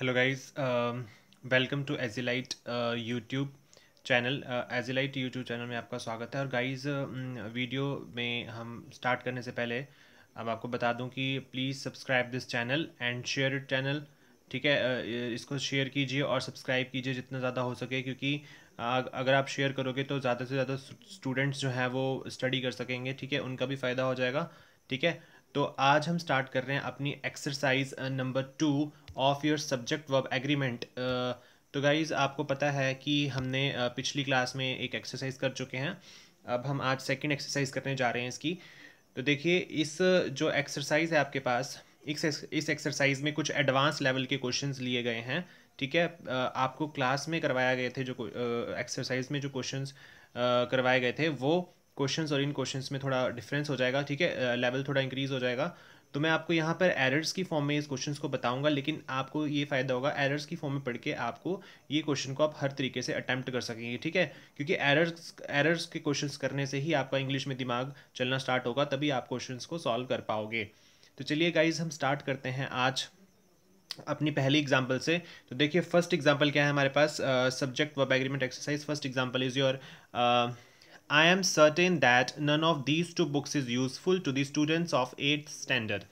Hello guys welcome to Agilite YouTube channel Agilite YouTube channel में आपका स्वागत है और गाइस वीडियो uh, में हम स्टार्ट करने से पहले अब आपको बता दूं कि please subscribe this channel and share it channel ठीक है uh, इसको शेयर कीजिए और सब्सक्राइब कीजिए जितना ज़्यादा हो सके क्योंकि अगर आप शेयर करोगे तो ज़्यादा से ज़्यादा स्टूडेंट्स जो हैं वो स्टडी कर सकेंगे ठीक है उनका भी फ़ायदा हो जाएगा ठीक है तो आज हम स्टार्ट कर रहे हैं अपनी exercise number two of your subject verb agreement तो गाइज़ आपको पता है कि हमने uh, पिछली क्लास में एक एक्सरसाइज कर चुके हैं अब हम आज सेकंड एक्सरसाइज करने जा रहे हैं इसकी तो देखिए इस uh, जो एक्सरसाइज है आपके पास इस इस एक्सरसाइज में कुछ एडवांस लेवल के क्वेश्चन लिए गए हैं ठीक है uh, आपको क्लास में करवाया गए थे जो एक्सरसाइज में जो क्वेश्चन करवाए गए थे वो क्वेश्चंस और इन क्वेश्चंस में थोड़ा डिफरेंस हो जाएगा ठीक है लेवल थोड़ा इंक्रीज़ हो जाएगा तो मैं आपको यहाँ पर एरर्स की फॉर्म में इस क्वेश्चन को बताऊंगा लेकिन आपको ये फायदा होगा एरर्स की फॉर्म में पढ़ के आपको ये क्वेश्चन को आप हर तरीके से अटैम्प्ट कर सकेंगे ठीक है क्योंकि एरर्स एरर्स के क्वेश्चन करने से ही आपका इंग्लिश में दिमाग चलना स्टार्ट होगा तभी आप क्वेश्चन को सॉल्व कर पाओगे तो चलिए गाइज हम स्टार्ट करते हैं आज अपनी पहली एग्जाम्पल से तो देखिए फर्स्ट एग्जाम्पल क्या है हमारे पास subject verb agreement exercise first example is your I am certain that none of these two books is useful to the students of 8th standard.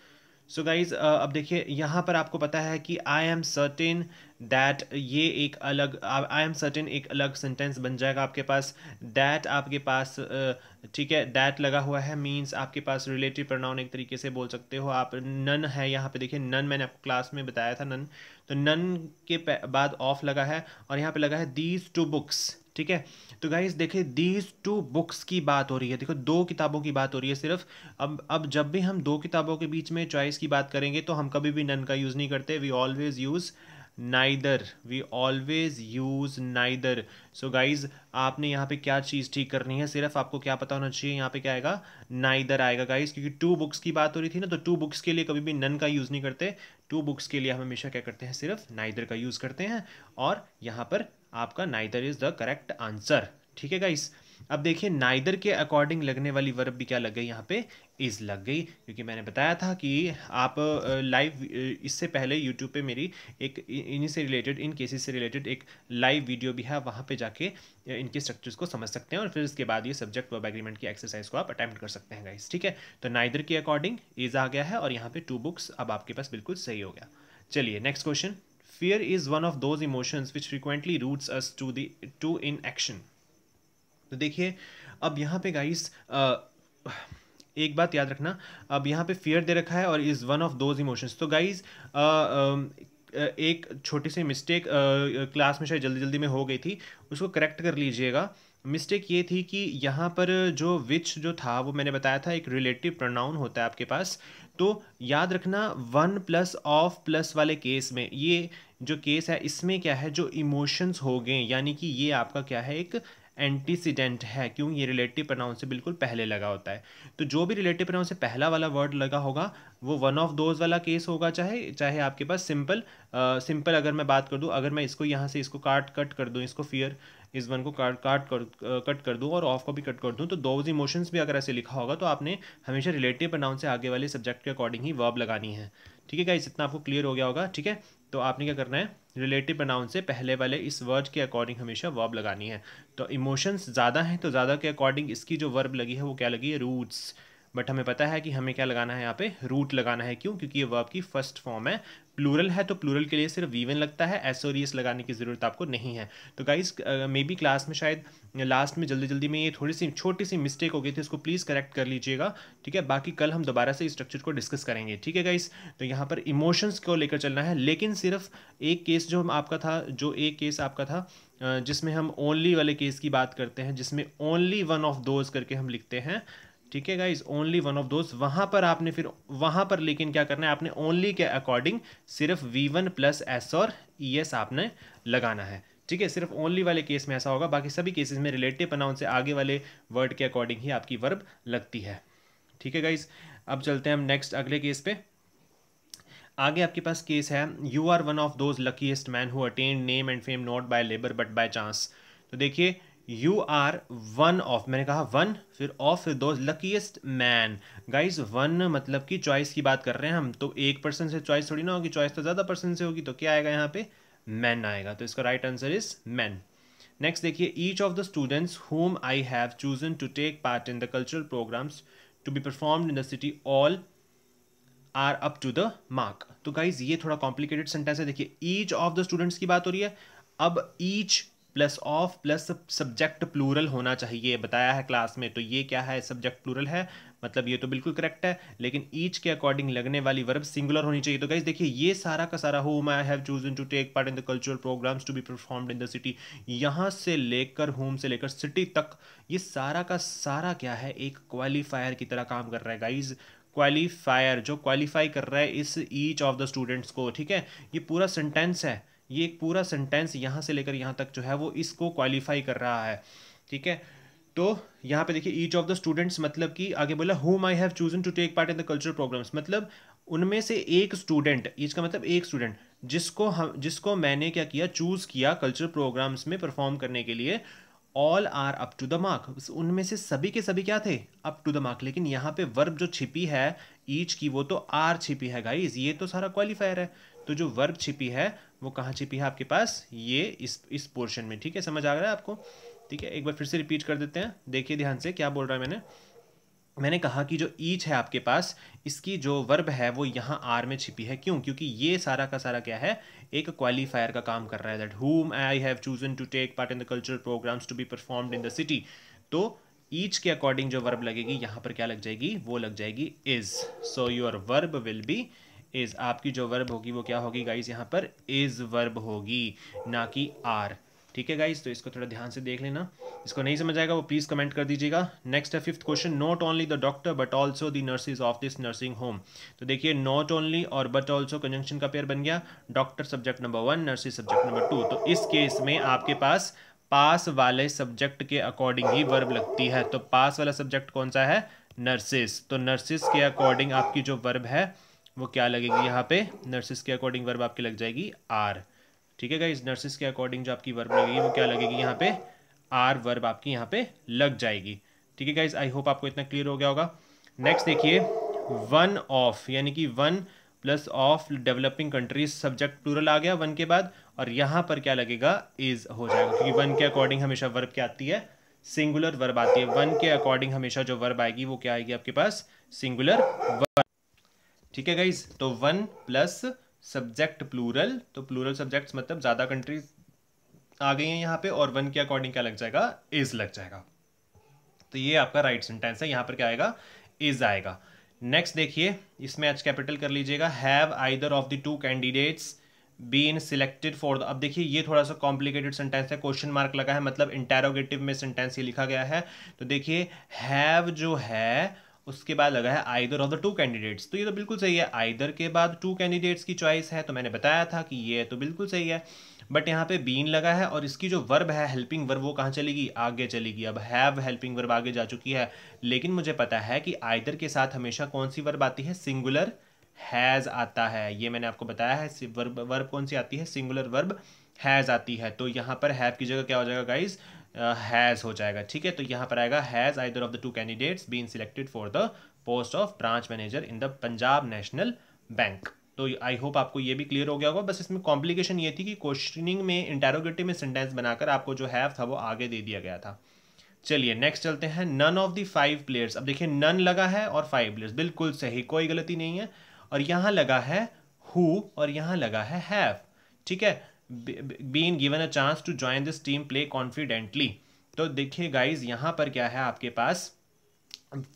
So so guys uh, अब देखिए यहाँ पर आपको पता है कि आई एम सर्टेन दैट ये एक अलग आई एम सर्टेन एक अलग सेंटेंस बन जाएगा आपके पास दैट आपके पास uh, ठीक uh, है दैट लगा हुआ है मीन्स आपके पास रिलेटिव प्रनाउन एक तरीके से बोल सकते हो आप नन है यहाँ पे देखिए नन मैंने आपको क्लास में बताया था नन तो नन के बाद ऑफ लगा है और यहाँ पे लगा है दीज टू बुक्स ठीक है तो गाइज देखिए दीज टू बुक्स की बात हो रही है देखो दो किताबों की बात हो रही है सिर्फ अब अब जब भी हम दो किताबों के बीच में चॉइस की बात करेंगे तो हम कभी भी नन का यूज़ नहीं करते we always use neither we always use neither so guys आपने यहाँ पे क्या चीज़ ठीक करनी है सिर्फ आपको क्या पता होना चाहिए यहाँ पे क्या आएगा नाइदर आएगा गाइज क्योंकि टू बुक्स की बात हो रही थी ना तो टू बुक्स के लिए कभी भी नन का यूज़ नहीं करते टू बुक्स के लिए हम हमेशा क्या करते हैं सिर्फ नाइदर का यूज़ करते हैं और यहाँ पर आपका neither is the correct answer ठीक है गाइस अब देखिए नाइदर के अकॉर्डिंग लगने वाली वर्ब भी क्या लग गई यहाँ पे इज़ लग गई क्योंकि मैंने बताया था कि आप लाइव इससे पहले यूट्यूब पे मेरी एक इन्हीं से रिलेटेड इन केसेस से रिलेटेड एक लाइव वीडियो भी है वहाँ पे जाके इनके स्ट्रक्चर्स को समझ सकते हैं और फिर इसके बाद ये सब्जेक्ट वर्ब एग्रीमेंट की एक्सरसाइज को आप अटैम्प्ट कर सकते हैं गाइस ठीक है तो नाइदर के अकॉर्डिंग इज़ आ गया है और यहाँ पर टू बुक्स अब आपके पास बिल्कुल सही हो गया चलिए next question Fear is one of those emotions which frequently roots us to the to inaction. तो देखिए अब यहाँ पे गाइस एक बात याद रखना अब यहाँ पे फियर दे रखा है और is one of those emotions तो गाइज एक छोटी सी मिस्टेक क्लास में शायद जल्दी जल्दी में हो गई थी उसको करेक्ट कर लीजिएगा मिस्टेक ये थी कि यहाँ पर जो विच जो था वो मैंने बताया था एक रिलेटिव प्रोनाउन होता है आपके पास तो याद रखना वन प्लस ऑफ प्लस वाले केस में ये जो केस है इसमें क्या है जो इमोशंस हो गए यानी कि ये आपका क्या है एक एंटीसीडेंट है क्यों ये रिलेटिव प्रनाउन से बिल्कुल पहले लगा होता है तो जो भी रिलेटिव प्रनाउन से पहला वाला वर्ड लगा होगा वो वन ऑफ दोज वाला केस होगा चाहे चाहे आपके पास सिंपल सिंपल अगर मैं बात कर दूँ अगर मैं इसको यहाँ से इसको काट कट कर दूँ इसको फियर इस वन को काट काट कर कट uh, कर दूँ और ऑफ को भी कट कर दूँ तो दोज इमोशंस भी अगर ऐसे लिखा होगा तो आपने हमेशा रिलेटिव प्रनाउन से आगे वाले सब्जेक्ट के अकॉर्डिंग ही वर्ब लगानी है ठीक है गाइस इतना आपको क्लियर हो गया होगा ठीक है तो आपने क्या करना है रिलेटिव प्रनाउन से पहले वाले इस वर्ड के अकॉर्डिंग हमेशा वर्ब लगानी है तो इमोशंस ज़्यादा हैं तो ज़्यादा के अकॉर्डिंग इसकी जो वर्ब लगी है वो क्या लगी है रूट्स बट हमें पता है कि हमें क्या लगाना है यहाँ पे रूट लगाना है क्यों क्योंकि ये वर्ब की फर्स्ट फॉर्म है प्लूरल है तो प्लूरल के लिए सिर्फ वीवन लगता है एस और एस लगाने की ज़रूरत आपको नहीं है तो गाइज मे बी क्लास में शायद लास्ट में जल्दी जल्दी में ये थोड़ी सी छोटी सी मिस्टेक हो गई थी इसको प्लीज़ करेक्ट कर लीजिएगा ठीक है बाकी कल हम दोबारा से इस स्ट्रक्चर को डिस्कस करेंगे ठीक है गाइज तो यहाँ पर इमोशंस को लेकर चलना है लेकिन सिर्फ एक केस जो हम आपका था जो एक केस आपका था जिसमें हम ओनली वाले केस की बात करते हैं जिसमें ओनली वन ऑफ दोज करके हम लिखते हैं ठीक है गाइज ओनली वन ऑफ दोस्त वहां पर आपने फिर वहां पर लेकिन क्या करना है आपने ओनली के अकॉर्डिंग सिर्फ वी वन प्लस एस और ई e एस आपने लगाना है ठीक है सिर्फ ओनली वाले केस में ऐसा होगा बाकी सभी केसेस में रिलेटिव अनाउन से आगे वाले वर्ड के अकॉर्डिंग ही आपकी वर्ब लगती है ठीक है गाइज अब चलते हैं हम नेक्स्ट अगले केस पे आगे आपके पास केस है you are one of those luckiest man who attain name and fame not by labour but by chance तो देखिए यू आर वन ऑफ मैंने कहा वन फिर ऑफ फिर दो लकीस्ट मैन गाइज वन मतलब कि चॉइस की बात कर रहे हैं हम तो एक पर्सन से चॉइस थोड़ी ना होगी चॉइस तो ज़्यादा पर्सन से होगी तो क्या आएगा यहाँ पे मैन आएगा तो इसका right answer is man next देखिए each of the students whom I have chosen to take part in the cultural programmes to be perform in the city all are up to the mark तो guys ये थोड़ा complicated sentence है देखिए each of the students की बात हो रही है अब each plus of plus subject plural होना चाहिए बताया है क्लास में तो ये क्या है सब्जेक्ट प्लूरल है मतलब ये तो बिल्कुल करेक्ट है लेकिन ईच के अकॉर्डिंग लगने वाली वर्ब सिंगुलर होनी चाहिए तो गाइज देखिए ये सारा का सारा whom I have chosen to take part in the cultural programmes to be perform in the city यहाँ से लेकर होम से लेकर सिटी तक ये सारा का सारा क्या है एक क्वालिफायर की तरह काम कर रहा है गाइज क्वालिफायर जो क्वालिफाई कर रहा है इस ईच ऑफ द स्टूडेंट्स को ठीक है ये पूरा सेंटेंस है ये एक पूरा सेंटेंस यहाँ से लेकर यहाँ तक जो है वो इसको क्वालिफाई कर रहा है ठीक है तो यहाँ पे देखिए ईच ऑफ द स्टूडेंट्स मतलब कि आगे बोला whom I have chosen to take part in the cultural programmes मतलब उनमें से एक स्टूडेंट ईच का मतलब एक स्टूडेंट जिसको हम जिसको मैंने क्या किया चूज़ किया कल्चरल प्रोग्राम्स में परफॉर्म करने के लिए all are up to the mark उनमें से सभी के सभी क्या थे अप टू द मार्क लेकिन यहाँ पे वर्ब जो छिपी है ईच की वो तो आर छिपी है गाइज ये तो सारा क्वालिफायर है तो जो वर्ब छिपी है वो कहाँ छिपी है आपके पास ये इस इस पोर्शन में ठीक है समझ आ रहा है आपको ठीक है एक बार फिर से रिपीट कर देते हैं देखिए ध्यान से क्या बोल रहा है मैंने मैंने कहा कि जो ईच है आपके पास इसकी जो वर्ब है वो यहाँ आर में छिपी है क्यों क्योंकि ये सारा का सारा क्या है एक क्वालिफायर का काम कर रहा है that whom I have chosen to take part in the cultural programmes to be performed in the city तो ईच के अकॉर्डिंग जो वर्ब लगेगी यहाँ पर क्या लग जाएगी वो लग जाएगी is so your verb will be is आपकी जो वर्ब होगी वो क्या होगी गाइज यहाँ पर इज़ वर्ब होगी ना कि आर ठीक है गाइज तो इसको थोड़ा ध्यान से देख लेना इसको नहीं समझ आएगा वो प्लीज़ कमेंट कर दीजिएगा नेक्स्ट है fifth question not only the doctor but also the nurses of this nursing home तो देखिए नॉट ओनली और बट ऑल्सो कंजंक्शन का पेयर बन गया doctor subject number one nurses subject number two तो इस केस में आपके पास पास वाले सब्जेक्ट के अकॉर्डिंग ही वर्ब लगती है तो पास वाला सब्जेक्ट कौन सा है नर्सिस तो नर्सिस के अकॉर्डिंग आपकी जो वर्ब है वो क्या लगेगी यहाँ पे नर्सिस के अकॉर्डिंग वर्ब आपकी लग जाएगी आर ठीक है गाइज नर्सिस के अकॉर्डिंग जो आपकी वर्ब लगेगी वो क्या लगेगी यहाँ पे आर वर्ब आपकी यहाँ पे लग जाएगी ठीक है गाइज आई होप आपको इतना क्लियर हो गया होगा नेक्स्ट देखिए वन ऑफ यानी कि one plus of developing countries subject plural आ गया वन के बाद और यहाँ पर क्या लगेगा इज हो जाएगा क्योंकि वन के अकॉर्डिंग हमेशा वर्ब क्या आती है सिंगुलर वर्ब आती है वन के अकॉर्डिंग हमेशा जो वर्ब आएगी वो क्या आएगी आपके पास सिंगुलर वर्ब ठीक है गाइज तो वन प्लस सब्जेक्ट प्लूरल तो प्लूरल सब्जेक्ट्स मतलब ज़्यादा कंट्रीज आ गई हैं यहाँ पे और वन के अकॉर्डिंग क्या लग जाएगा इज लग जाएगा तो ये आपका राइट सेंटेंस है यहाँ पर क्या आएगा इज आएगा नेक्स्ट देखिए इसमें एच कैपिटल कर लीजिएगा have either of the two candidates been selected for the अब देखिए ये थोड़ा सा कॉम्प्लिकेटेड सेंटेंस है क्वेश्चन मार्क लगा है मतलब इंटेरोगेटिव में सेंटेंस ये लिखा गया है तो देखिए हैव जो है उसके बाद लगा है either of the two candidates तो ये तो बिल्कुल सही है आइदर के बाद टू कैंडिडेट्स की चॉइस है तो मैंने बताया था कि ये तो बिल्कुल सही है बट यहाँ पे बीन लगा है और इसकी जो वर्ब है हेल्पिंग वर्ब वो कहाँ चलेगी आगे चलेगी अब हैव हेल्पिंग वर्ब आगे जा चुकी है लेकिन मुझे पता है कि आइदर के साथ हमेशा कौन सी वर्ब आती है सिंगुलर हैज़ आता है ये मैंने आपको बताया है वर्ब वर्ब कौन सी आती है सिंगुलर वर्ब हैज़ आती है तो यहाँ पर हैव की जगह क्या हो जाएगा गाइज हैज़ हो जाएगा ठीक है तो यहाँ पर आएगा has either of the two candidates been selected for the post of branch manager in the Punjab National Bank तो आई होप आपको ये भी क्लियर हो गया होगा बस इसमें कॉम्प्लिकेशन ये थी कि क्वेश्चनिंग में इंटेरोगेटिव में सेंटेंस बनाकर आपको जो हैव था वो आगे दे दिया गया था चलिए नेक्स्ट चलते हैं none of the five players अब देखिए नन लगा है और फाइव प्लेयर्स बिल्कुल सही कोई गलती नहीं है और यहाँ लगा है हु और यहाँ लगा है हैव ठीक है been given a chance to join this team play confidently तो देखिए गाइज यहाँ पर क्या है आपके पास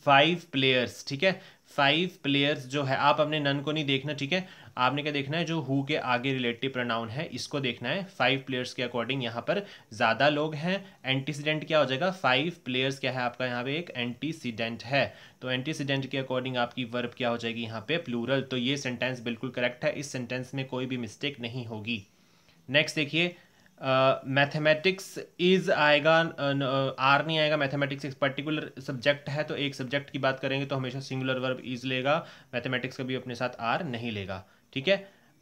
फाइव प्लेयर्स ठीक है फाइव प्लेयर्स जो है आप अपने नन को नहीं देखना ठीक है आपने क्या देखना है जो हु के आगे रिलेटिव प्रोनाउन है इसको देखना है फाइव प्लेयर्स के अकॉर्डिंग यहाँ पर ज़्यादा लोग हैं एंटीसीडेंट क्या हो जाएगा फाइव प्लेयर्स क्या है आपका यहाँ पे एक एंटीसीडेंट है तो एंटीसीडेंट के अकॉर्डिंग आपकी वर्ब क्या हो जाएगी यहाँ पे प्लूरल तो ये सेंटेंस बिल्कुल करेक्ट है इस सेंटेंस में कोई भी मिस्टेक नहीं होगी नेक्स्ट देखिए मैथमेटिक्स uh, इज आएगा आर uh, uh, नहीं आएगा मैथमेटिक्स एक पर्टिकुलर सब्जेक्ट है तो एक सब्जेक्ट की बात करेंगे तो हमेशा सिंगुलर वर्ब इज लेगा मैथमेटिक्स कभी अपने साथ आर नहीं लेगा ठीक है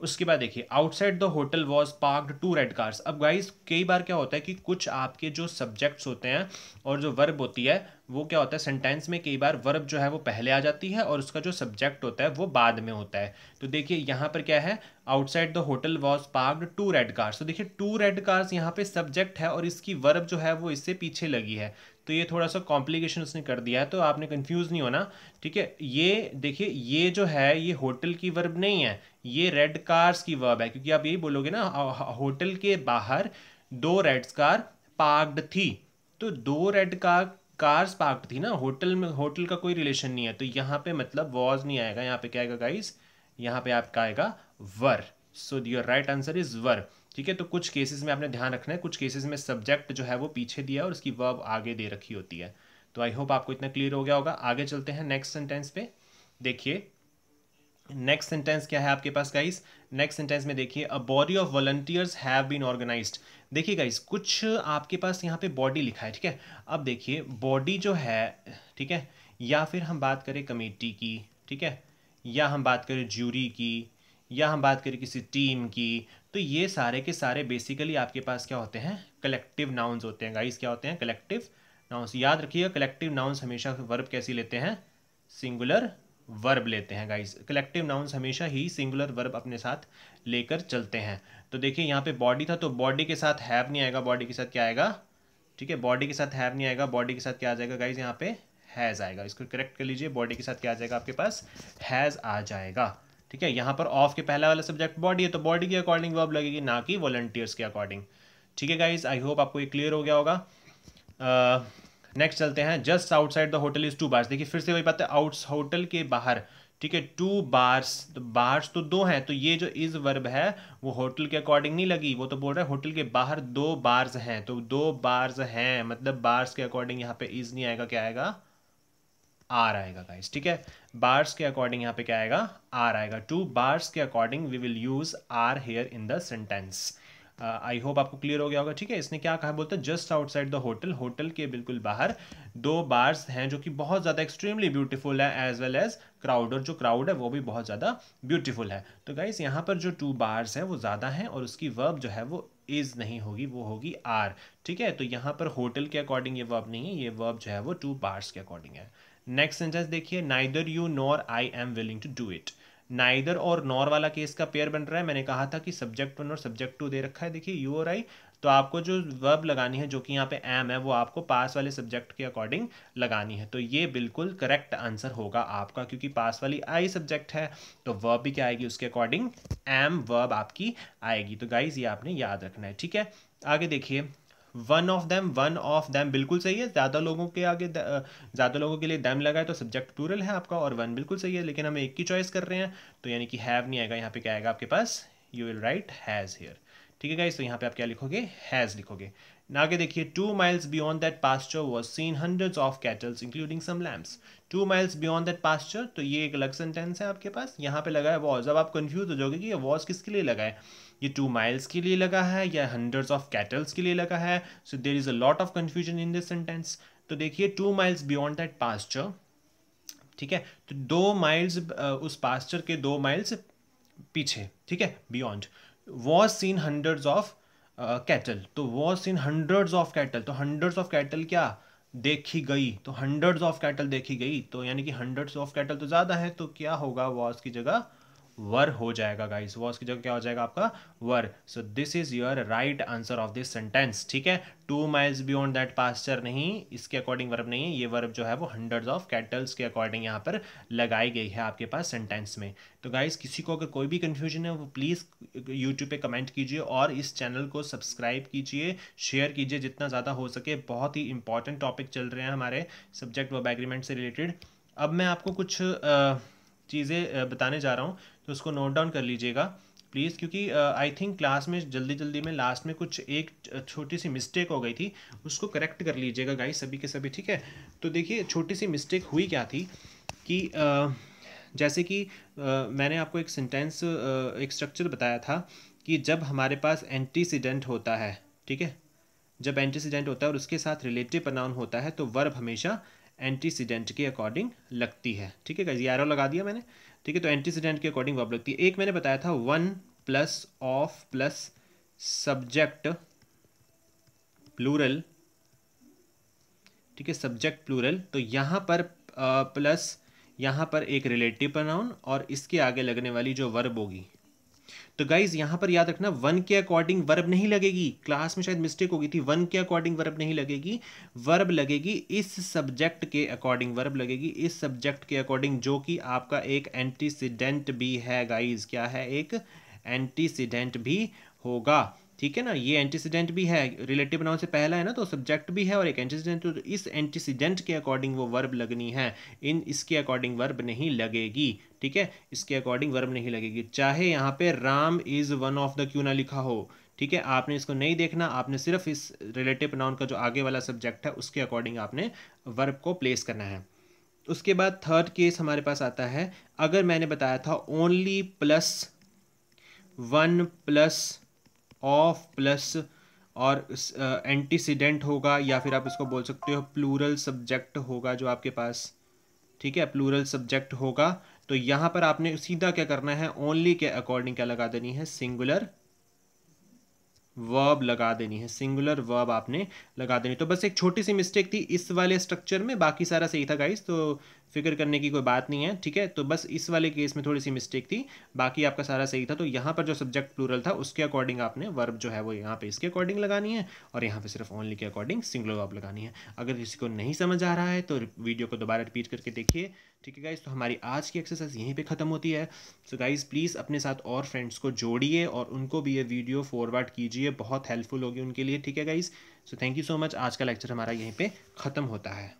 उसके बाद देखिए outside the hotel was parked two red cars अब गाइज कई बार क्या होता है कि कुछ आपके जो सब्जेक्ट्स होते हैं और जो वर्ब होती है वो क्या होता है सेंटेंस में कई बार वर्ब जो है वो पहले आ जाती है और उसका जो सब्जेक्ट होता है वो बाद में होता है तो देखिए यहाँ पर क्या है outside the hotel was parked two red cars तो देखिए टू रेड कार्स यहाँ पे सब्जेक्ट है और इसकी वर्ब जो है वो इससे पीछे लगी है तो ये थोड़ा सा कॉम्प्लिकेशन उसने कर दिया है तो आपने कंफ्यूज नहीं होना ठीक है ये देखिए ये जो है ये होटल की वर्ब नहीं है ये रेड कार्स की वर्ब है क्योंकि आप यही बोलोगे ना होटल के बाहर दो रेड कार पार्कड थी तो दो रेड कार कार्स पार्कड थी ना होटल में होटल का कोई रिलेशन नहीं है तो यहाँ पे मतलब वॉज नहीं आएगा यहाँ पे क्या आएगा गाइज यहाँ पे आपका आएगा were so their right answer is were ठीक है तो कुछ केसेस में आपने ध्यान रखना है कुछ केसेस में सब्जेक्ट जो है वो पीछे दिया और उसकी वर्ब आगे दे रखी होती है तो आई होप आपको इतना क्लियर हो गया होगा आगे चलते हैं नेक्स्ट सेंटेंस पे देखिए नेक्स्ट सेंटेंस क्या है आपके पास गाइस नेक्स्ट सेंटेंस में देखिए a body of volunteers have been organised देखिए गाइस कुछ आपके पास यहाँ पे बॉडी लिखा है ठीक है अब देखिए बॉडी जो है ठीक है या फिर हम बात करें कमेटी की ठीक है या हम बात करें ज्यूरी की या हम बात करें किसी टीम की तो ये सारे के सारे बेसिकली आपके पास क्या होते हैं कलेक्टिव नाउन्स होते हैं गाइस क्या होते हैं कलेक्टिव नाउन्स याद रखिएगा कलेक्टिव नाउन्स हमेशा वर्ब कैसी लेते हैं सिंगुलर वर्ब लेते हैं गाइस कलेक्टिव नाउन्स हमेशा ही सिंगुलर वर्ब अपने साथ लेकर चलते हैं तो देखिए यहाँ पे बॉडी था तो बॉडी के साथ हैव नहीं आएगा बॉडी के साथ क्या आएगा ठीक है बॉडी के साथ हैव नहीं आएगा बॉडी के साथ क्या आ जाएगा गाइज यहाँ पे हैज़ आएगा इसको करेक्ट कर लीजिए बॉडी के साथ क्या आ जाएगा आपके पास हैज़ आ जाएगा ठीक है यहाँ पर ऑफ के पहला वाला सब्जेक्ट बॉडी है तो बॉडी के अकॉर्डिंग वर्ब लगेगी ना कि वॉलंटियर्स के अकॉर्डिंग ठीक है गाइज आई होप आपको ये क्लियर हो गया होगा नेक्स्ट चलते हैं just outside the hotel is two bars देखिए फिर से वही बात है आउट होटल के बाहर ठीक है टू बार्स तो बार्स तो दो हैं तो ये जो इज वर्ब है वो होटल के अकॉर्डिंग नहीं लगी वो तो बोल रहा है होटल के बाहर दो बार्स हैं तो दो बार्स हैं मतलब बार्स के अकॉर्डिंग यहाँ पे इज नहीं आएगा क्या आएगा आर आएगा गाइस ठीक है बार्स के अकॉर्डिंग यहाँ पे क्या आएगा आर आएगा टू बार्स के according we will use are here in the sentence I hope आपको क्लियर हो गया होगा ठीक है इसने क्या कहा बोलते हैं just outside the hotel hotel के बिल्कुल बाहर दो बार्स हैं जो कि बहुत ज़्यादा एक्सट्रीमली ब्यूटीफुल है एज वेल एज क्राउड और जो क्राउड है वो भी बहुत ज़्यादा ब्यूटीफुल है तो गाइज यहाँ पर जो टू बार्स हैं वो ज़्यादा हैं और उसकी वर्ब जो है वो इज़ नहीं होगी वो होगी आर ठीक है तो यहाँ पर होटल के अकॉर्डिंग ये वर्ब नहीं है ये वर्ब जो है वो टू बार्स के अकॉर्डिंग है नेक्स्ट सेंटेंस देखिए neither you nor I am willing to do it neither और नॉर वाला केस का पेयर बन रहा है मैंने कहा था कि सब्जेक्ट वन और सब्जेक्ट टू दे रखा है देखिए यू और आई तो आपको जो वर्ब लगानी है जो कि यहाँ पे एम है वो आपको पास वाले सब्जेक्ट के अकॉर्डिंग लगानी है तो ये बिल्कुल करेक्ट आंसर होगा आपका क्योंकि पास वाली आई सब्जेक्ट है तो वर्ब भी क्या आएगी उसके अकॉर्डिंग एम वर्ब आपकी आएगी तो गाइज ये आपने याद रखना है ठीक है आगे देखिए one of them one of them बिल्कुल सही है ज़्यादा लोगों के आगे ज़्यादा लोगों के लिए दैम लगा है तो सब्जेक्ट प्लूरल है आपका और वन बिल्कुल सही है लेकिन हम एक की चॉइस कर रहे हैं तो यानी कि हैव नहीं आएगा यहाँ पे क्या आएगा आपके पास you will write has here ठीक है गाइस तो यहाँ पे आप क्या लिखोगे हैज़ लिखोगे ना आगे देखिए two miles beyond that pasture was seen hundreds of cattles including some lambs two miles beyond that pasture तो ये एक अलग सेंटेंस है आपके पास यहाँ पे लगा है वॉज अब आप कंफ्यूज हो जाओगे कि ये वॉज किसके लिए लगा है ये टू माइल्स के लिए लगा है या हंड्रेड्स ऑफ कैटल्स के लिए लगा है so there is a lot of confusion in this sentence तो देखिए two miles beyond that pasture ठीक है तो दो माइल्स उस पास्चर के दो माइल्स पीछे ठीक है beyond was seen hundreds of cattle तो was seen hundreds of cattle तो हंड्रेड्स ऑफ कैटल क्या देखी गई तो हंड्रेड्स ऑफ कैटल देखी गई तो यानी कि हंड्रेड्स ऑफ कैटल तो ज़्यादा है तो क्या होगा वॉज की जगह वर हो जाएगा गाइस वॉज की जगह क्या हो जाएगा आपका were so this is your right answer of this sentence ठीक है two miles beyond that pasture नहीं इसके अकॉर्डिंग वर्ब नहीं है ये वर्ब जो है वो हंड्रेड ऑफ कैटल्स के अकॉर्डिंग यहाँ पर लगाई गई है आपके पास सेंटेंस में तो गाइज किसी को अगर कोई भी कन्फ्यूजन है वो प्लीज़ यूट्यूब पे कमेंट कीजिए और इस चैनल को सब्सक्राइब कीजिए शेयर कीजिए जितना ज़्यादा हो सके बहुत ही इंपॉर्टेंट टॉपिक चल रहे हैं हमारे सब्जेक्ट वर्ब एग्रीमेंट से रिलेटेड अब मैं आपको कुछ चीज़ें बताने जा रहा हूँ तो उसको नोट डाउन कर लीजिएगा प्लीज़ क्योंकि आई थिंक क्लास में जल्दी जल्दी में लास्ट में कुछ एक छोटी सी मिस्टेक हो गई थी उसको करेक्ट कर लीजिएगा गाइस सभी के सभी ठीक है तो देखिए छोटी सी मिस्टेक हुई क्या थी कि uh, जैसे कि uh, मैंने आपको एक सेंटेंस uh, एक स्ट्रक्चर बताया था कि जब हमारे पास एंटीसीडेंट होता है ठीक है जब एंटीसीडेंट होता है और उसके साथ रिलेटिव प्रनाउन होता है तो वर्ब हमेशा एंटीसीडेंट के अकॉर्डिंग लगती है ठीक है गाइज यारो लगा दिया मैंने ठीक है तो एंटीसीडेंट के अकॉर्डिंग वर्ब लगती है एक मैंने बताया था one plus of plus subject plural ठीक है सब्जेक्ट प्लूरल तो यहाँ पर प्लस uh, यहाँ पर एक रिलेटिव प्रनाउन और इसके आगे लगने वाली जो वर्ब होगी तो गाइज यहां पर याद रखना वन के अकॉर्डिंग वर्ब नहीं लगेगी क्लास में शायद मिस्टेक होगी थी वन के अकॉर्डिंग वर्ब नहीं लगेगी वर्ब लगेगी इस सब्जेक्ट के अकॉर्डिंग वर्ब लगेगी इस सब्जेक्ट के अकॉर्डिंग जो कि आपका एक एंटीसीडेंट भी है गाइज क्या है एक एंटीसीडेंट भी होगा ठीक है ना ये एंटीसीडेंट भी है रिलेटिव नाउन से पहला है ना तो सब्जेक्ट भी है और एक एंटीसीडेंट तो इस एंटीसीडेंट के अकॉर्डिंग वो वर्ब लगनी है इन इसके अकॉर्डिंग वर्ब नहीं लगेगी ठीक है इसके अकॉर्डिंग वर्ब नहीं लगेगी चाहे यहाँ पे Ram is one of the क्यों ना लिखा हो ठीक है आपने इसको नहीं देखना आपने सिर्फ इस रिलेटिव नाउन का जो आगे वाला सब्जेक्ट है उसके अकॉर्डिंग आपने वर्ब को प्लेस करना है उसके बाद थर्ड केस हमारे पास आता है अगर मैंने बताया था only plus one plus of plus और एंटीसीडेंट uh, होगा या फिर आप इसको बोल सकते हो प्लूरल सब्जेक्ट होगा जो आपके पास ठीक है प्लूरल सब्जेक्ट होगा तो यहाँ पर आपने सीधा क्या करना है ओनली के अकॉर्डिंग क्या लगा देनी है सिंगुलर वर्ब लगा देनी है सिंगुलर वर्ब आपने लगा देनी तो बस एक छोटी सी मिस्टेक थी इस वाले स्ट्रक्चर में बाकी सारा सही था गाइस तो फिक्र करने की कोई बात नहीं है ठीक है तो बस इस वाले केस में थोड़ी सी मिस्टेक थी बाकी आपका सारा सही था तो यहाँ पर जो सब्जेक्ट प्लूरल था उसके अकॉर्डिंग आपने वर्ब जो है वो यहाँ पे इसके अकॉर्डिंग लगानी है और यहाँ पे सिर्फ ओनली के अकॉर्डिंग सिंगुलर वर्ब लगानी है अगर किसी को नहीं समझ आ रहा है तो वीडियो को दोबारा रिपीट करके देखिए ठीक है गाइज़ तो हमारी आज की एक्सरसाइज यहीं पे ख़त्म होती है सो गाइज़ प्लीज़ अपने साथ और फ्रेंड्स को जोड़िए और उनको भी ये वीडियो फॉरवर्ड कीजिए बहुत हेल्पफुल होगी उनके लिए ठीक है guys so thank you so much आज का लेक्चर हमारा यहीं पर ख़त्म होता है